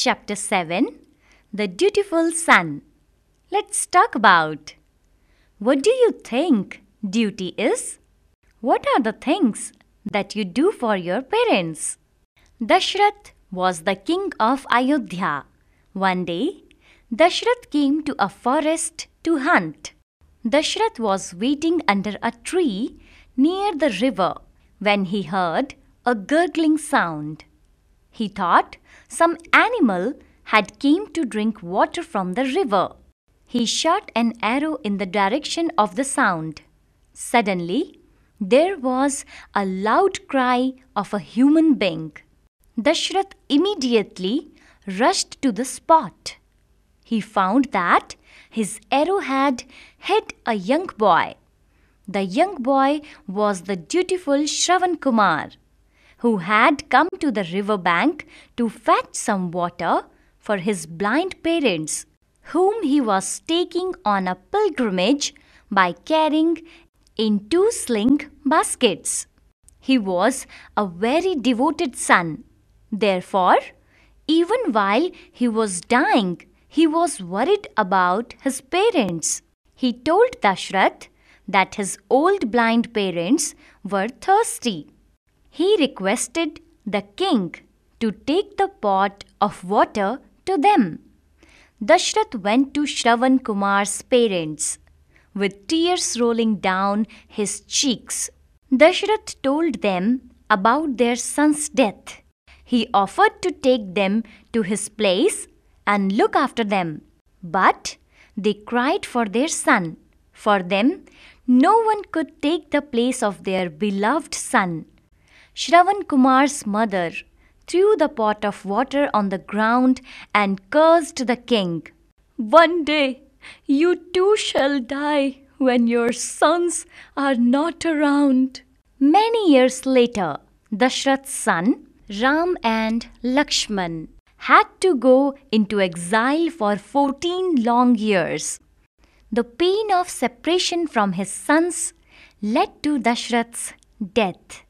Chapter 7 The Dutiful Son. Let's talk about what do you think duty is? What are the things that you do for your parents? Dashrath was the king of Ayodhya. One day, Dashrath came to a forest to hunt. Dashrath was waiting under a tree near the river when he heard a gurgling sound. He thought some animal had came to drink water from the river. He shot an arrow in the direction of the sound. Suddenly, there was a loud cry of a human being. Dashrath immediately rushed to the spot. He found that his arrow had hit a young boy. The young boy was the dutiful Shravan Kumar who had come to the river bank to fetch some water for his blind parents, whom he was taking on a pilgrimage by carrying in two sling baskets. He was a very devoted son. Therefore, even while he was dying, he was worried about his parents. He told Dashrath that his old blind parents were thirsty he requested the king to take the pot of water to them. Dashrath went to Shravan Kumar's parents with tears rolling down his cheeks. Dashrath told them about their son's death. He offered to take them to his place and look after them. But they cried for their son. For them, no one could take the place of their beloved son. Shravan Kumar's mother threw the pot of water on the ground and cursed the king. One day you too shall die when your sons are not around. Many years later, Dashrath's son, Ram and Lakshman, had to go into exile for 14 long years. The pain of separation from his sons led to Dashrath's death.